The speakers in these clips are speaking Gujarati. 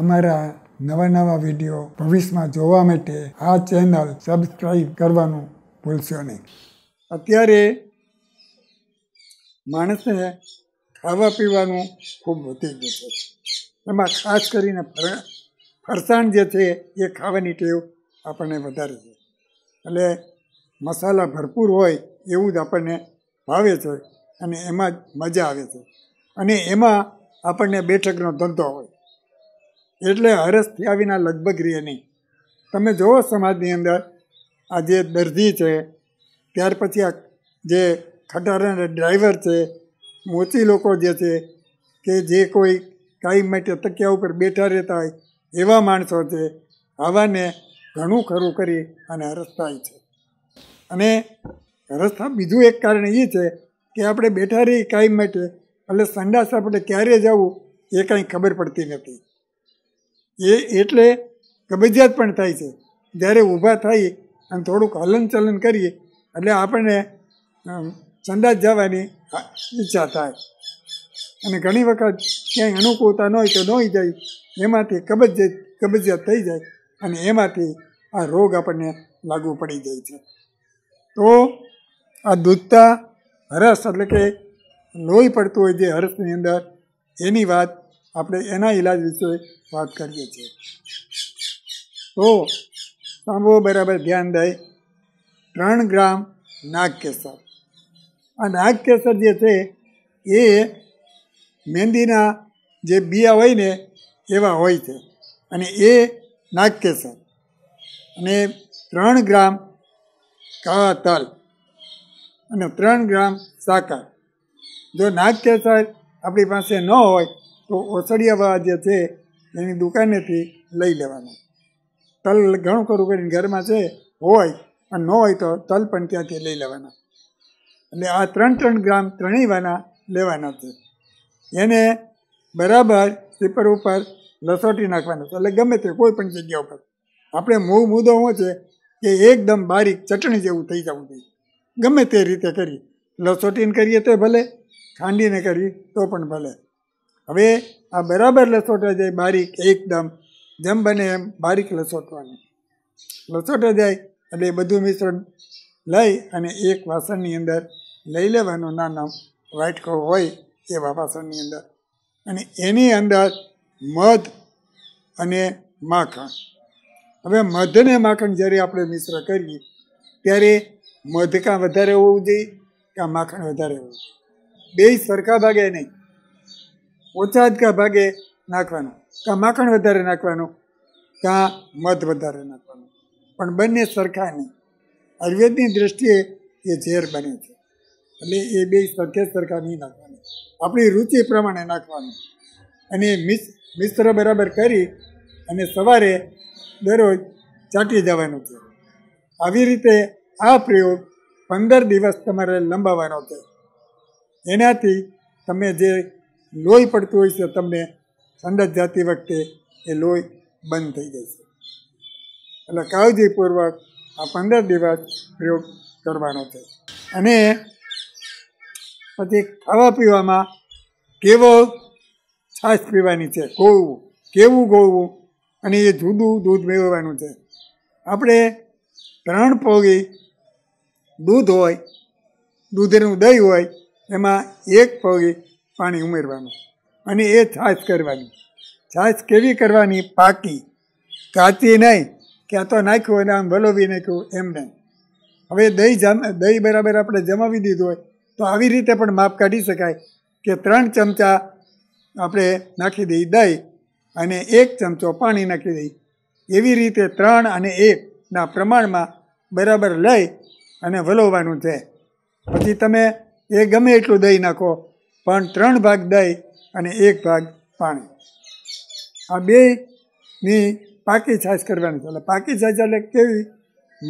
અમારા નવા નવા વિડીયો ભવિષ્યમાં જોવા માટે આ ચેનલ સબસ્ક્રાઈબ કરવાનું ભૂલશો નહીં અત્યારે માણસે ખાવા પીવાનું ખૂબ વધી ગયું છે એમાં ખાસ કરીને ફરસાણ જે છે એ ખાવાની ટેવ આપણને વધારે છે એટલે મસાલા ભરપૂર હોય એવું જ આપણને ભાવે છે અને એમાં જ મજા આવે છે અને એમાં આપણને બેઠકનો ધંધો હોય એટલે હરસ થયા વિના લગભગ રહે નહીં તમે જુઓ સમાજની અંદર આ જે દર્દી છે ત્યાર પછી આ જે ખટારાના ડ્રાઈવર છે મોચી લોકો જે છે કે જે કોઈ કાંઈ માટે તકિયા ઉપર બેઠા રહેતા હોય એવા માણસો છે આવાને ઘણું ખરું કરી અને હરસ થાય છે અને હરસ રસ્તા બીજું એક કારણ એ છે કે આપણે બેઠા રહીએ કાંઈ માટે એટલે સંડાસ આપણે ક્યારે જવું એ કાંઈ ખબર પડતી નથી એ એટલે કબજિયાત પણ થાય છે જ્યારે ઊભા થઈ અને થોડુંક હલનચલન કરીએ એટલે આપણને સંદાજ જવાની ઈચ્છા થાય અને ઘણી વખત ક્યાંય અનુકૂળતા ન હોય તો નોઈ જાય એમાંથી કબજિયાત કબજિયાત થઈ જાય અને એમાંથી આ રોગ આપણને લાગુ પડી જાય છે તો આ દૂધતા હરસ એટલે કે લોહી પડતું હોય જે હરસની અંદર એની વાત આપણે એના ઈલાજ વિશે વાત કરીએ છીએ તો સાંભળો બરાબર ધ્યાન દઈ ત્રણ ગ્રામ નાગકેસર આ નાગકેસર જે છે એ મહેંદીના જે બિયા હોય ને એવા હોય છે અને એ નાગકેસર અને ત્રણ ગ્રામ કાળા તલ અને ત્રણ ગ્રામ સાકર જો નાગકેસર આપણી પાસે ન હોય તો ઓસડિયાવા જે છે એની દુકાનેથી લઈ લેવાનું તલ ઘણું ખરું કરીને ઘરમાં છે હોય અને ન હોય તો તલ પણ ત્યાંથી લઈ લેવાના એટલે આ ત્રણ ત્રણ ગ્રામ ત્રણેય વાના લેવાના છે એને બરાબર સ્લીપર ઉપર લસોટી નાખવાના છે એટલે ગમે તે કોઈ પણ જગ્યા ઉપર આપણે મૂળ મુદ્દો શું છે કે એકદમ બારીક ચટણી જેવું થઈ જવું જોઈએ ગમે તે રીતે કરી લસોટીને કરીએ તો ભલે ખાંડીને કરીએ તો પણ ભલે હવે આ બરાબર લસોટા જાય બારીક એકદમ જેમ બને એમ બારીક લસોટવાની લસોટા જાય એટલે એ બધું મિશ્રણ લઈ અને એક વાસણની અંદર લઈ લેવાનું નાનો વાટકો હોય એવા વાસણની અંદર અને એની અંદર મધ અને માખણ હવે મધ અને માખણ જ્યારે આપણે મિશ્ર કરીએ ત્યારે મધ કાં વધારે હોવું જોઈએ કાં માખણ વધારે હોવું જોઈએ બે સરખા ભાગે નહીં ઓછા જ કાં ભાગે નાખવાનું કાં માખણ વધારે નાખવાનું કાં મધ વધારે નાખવાનું પણ બંને સરખા નહીં આયુર્વેદની દ્રષ્ટિએ એ ઝેર બને છે એટલે એ બે સરખે સરખા નહીં નાખવાની આપણી રુચિ પ્રમાણે નાખવાનું અને મિશ મિશ્ર બરાબર કરી અને સવારે દરરોજ ચાટી જવાનું છે આવી રીતે આ પ્રયોગ પંદર દિવસ તમારે લંબાવવાનો છે એનાથી તમે જે લોહી પડતું હોય છે તમને ઠંડક જાતી વખતે એ લોહી બંધ થઈ જાય છે એટલે કાળજીપૂર્વક આ પંદર દિવસ પ્રયોગ કરવાનો છે અને પછી ખાવા પીવામાં કેવો છાશ પીવાની છે ગોળવું કેવું ગોળવું અને એ જુદું દૂધ મેળવવાનું છે આપણે ત્રણ પોગી દૂધ હોય દૂધનું દહીં હોય એમાં એક પોગી પાણી ઉમેરવાનું અને એ છાશ કરવાની છાશ કેવી કરવાની પાકી કાચી નહીં ક્યાં તો નાખ્યું અને આમ વલોવી નાખ્યું એમ નહીં હવે દહીં જમ દહીં બરાબર આપણે જમાવી દીધું હોય તો આવી રીતે પણ માપ કાઢી શકાય કે ત્રણ ચમચા આપણે નાખી દઈએ દહીં અને એક ચમચો પાણી નાખી દઈ એવી રીતે ત્રણ અને એકના પ્રમાણમાં બરાબર લઈ અને વલોવવાનું છે પછી તમે એ ગમે એટલું દહીં નાખો પણ ત્રણ ભાગ દહીં અને એક ભાગ પાણી આ બેની પાકી છાશ કરવાની છે એટલે પાકી છાશ એટલે કેવી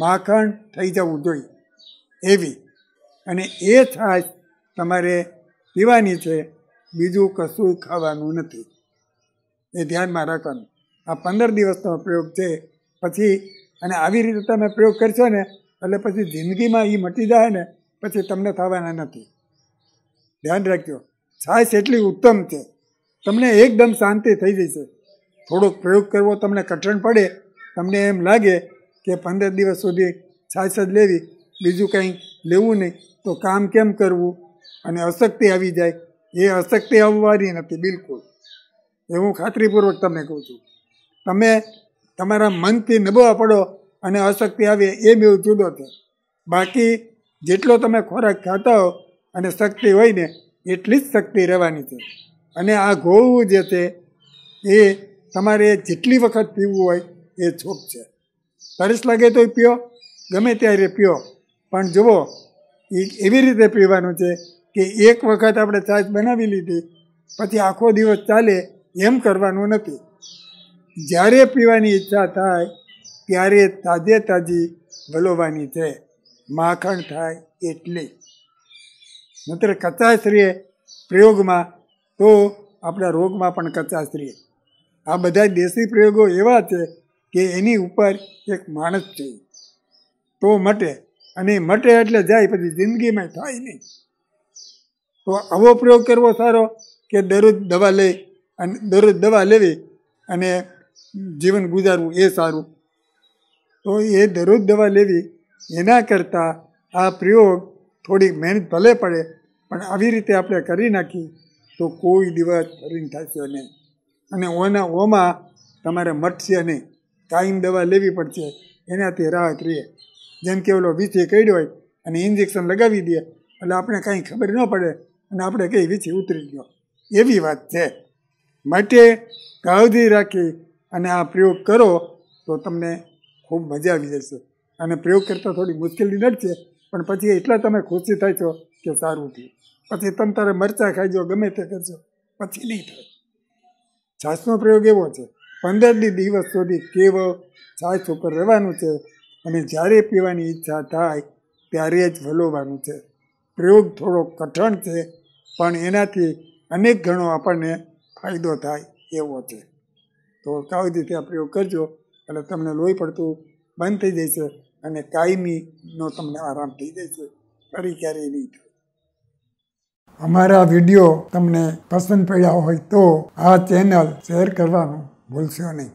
માખણ થઈ જવું જોઈએ એવી અને એ છાશ તમારે પીવાની છે બીજું કશું ખાવાનું નથી એ ધ્યાનમાં રાખવાનું આ પંદર દિવસનો પ્રયોગ છે પછી અને આવી રીતે તમે પ્રયોગ કરશો ને એટલે પછી જિંદગીમાં એ મટી જાય ને પછી તમને થવાના નથી ધ્યાન રાખજો છાશ એટલી ઉત્તમ છે તમને એકદમ શાંતિ થઈ જશે થોડોક પ્રયોગ કરવો તમને કઠણ પડે તમને એમ લાગે કે પંદર દિવસ સુધી છાશ જ લેવી બીજું કંઈ લેવું નહીં તો કામ કેમ કરવું અને અશક્તિ આવી જાય એ અશક્તિ આવવાની નથી બિલકુલ એ હું ખાતરીપૂર્વક તમને કહું છું તમે તમારા મનથી નબળા પડો અને અશક્તિ આવે એ બે જુદો છે બાકી જેટલો તમે ખોરાક ખાતા હો અને શક્તિ હોય ને એટલી જ શક્તિ રહેવાની છે અને આ ગોળવું જે છે એ તમારે જેટલી વખત પીવું હોય એ છોક છે તરસ લાગે તો પીઓ ગમે ત્યારે પીઓ પણ જુઓ એ એવી રીતે પીવાનું છે કે એક વખત આપણે છાશ બનાવી લીધી પછી આખો દિવસ ચાલે એમ કરવાનું નથી જ્યારે પીવાની ઈચ્છા થાય ત્યારે તાજે તાજી વલોવાની છે માખણ થાય એટલી નહીતર સ્ત્રીએ પ્રયોગમાં તો આપણા રોગમાં પણ કચાશ્રીએ આ બધા દેશી પ્રયોગો એવા છે કે એની ઉપર એક માણસ છે તો મટે અને મટે એટલે જાય પછી જિંદગીમાં થાય નહીં તો આવો પ્રયોગ કરવો સારો કે દરરોજ દવા લઈ અને દરરોજ દવા લેવી અને જીવન ગુજારવું એ સારું તો એ દરરોજ દવા લેવી એના કરતાં આ પ્રયોગ થોડી મહેનત ભલે પડે પણ આવી રીતે આપણે કરી નાખીએ તો કોઈ દિવસ ફરીને થશે નહીં અને ઓના ઓમાં તમારે મટશે નહીં કાયમ દવા લેવી પડશે એનાથી રાહત રહે જેમ કે ઓલો વીછી કર્યો હોય અને ઇન્જેક્શન લગાવી દે એટલે આપણે કાંઈ ખબર ન પડે અને આપણે કંઈ વીછી ઉતરી ગયો એવી વાત છે માટે કાળજી રાખી અને આ પ્રયોગ કરો તો તમને ખૂબ મજા આવી જશે અને પ્રયોગ કરતાં થોડી મુશ્કેલી નડશે પણ પછી એટલા તમે ખુશી થાય છો કે સારું થયું પછી તમ તારે મરચાં ખાઈજો ગમે તે કરજો પછી નહીં થાય છાશનો પ્રયોગ એવો છે પંદરથી દિવસ સુધી કેવળ છાશ ઉપર રહેવાનું છે અને જ્યારે પીવાની ઈચ્છા થાય ત્યારે જ વલોવાનું છે પ્રયોગ થોડો કઠણ છે પણ એનાથી અનેક ઘણો આપણને ફાયદો થાય એવો છે તો સાવધાનથી આ પ્રયોગ કરજો એટલે તમને લોહી પડતું બંધ થઈ જશે અને કાયમીનો તમને આરામ થઈ જશે ફરી ક્યારેય નહીં થાય અમારા વિડીયો તમને પસંદ પડ્યા હોય તો આ ચેનલ શેર કરવાનું ભૂલશો નહીં